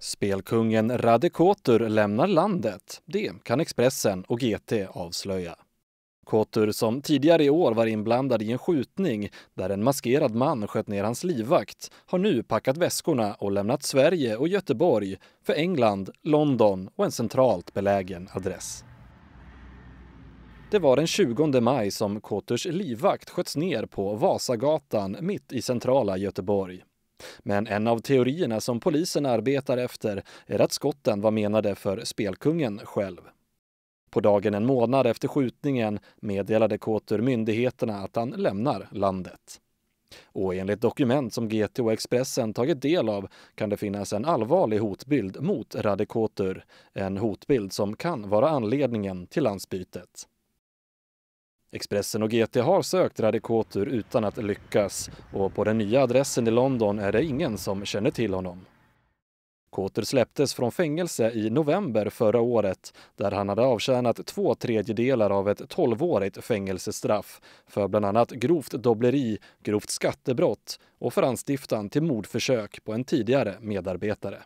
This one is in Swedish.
Spelkungen Radde Kotur lämnar landet. Det kan Expressen och GT avslöja. Kotur, som tidigare i år var inblandad i en skjutning där en maskerad man sköt ner hans livvakt, har nu packat väskorna och lämnat Sverige och Göteborg för England, London och en centralt belägen adress. Det var den 20 maj som Koturs livvakt sköts ner på Vasagatan mitt i centrala Göteborg. Men en av teorierna som polisen arbetar efter är att skotten var menade för spelkungen själv. På dagen en månad efter skjutningen meddelade Kotur myndigheterna att han lämnar landet. Och enligt dokument som GT och Expressen tagit del av kan det finnas en allvarlig hotbild mot Radekotur. En hotbild som kan vara anledningen till landsbytet. Expressen och GT har sökt Radikotur utan att lyckas och på den nya adressen i London är det ingen som känner till honom. Kotur släpptes från fängelse i november förra året där han hade avtjänat två tredjedelar av ett tolvårigt fängelsestraff för bland annat grovt dobbleri, grovt skattebrott och för anstiftan till mordförsök på en tidigare medarbetare.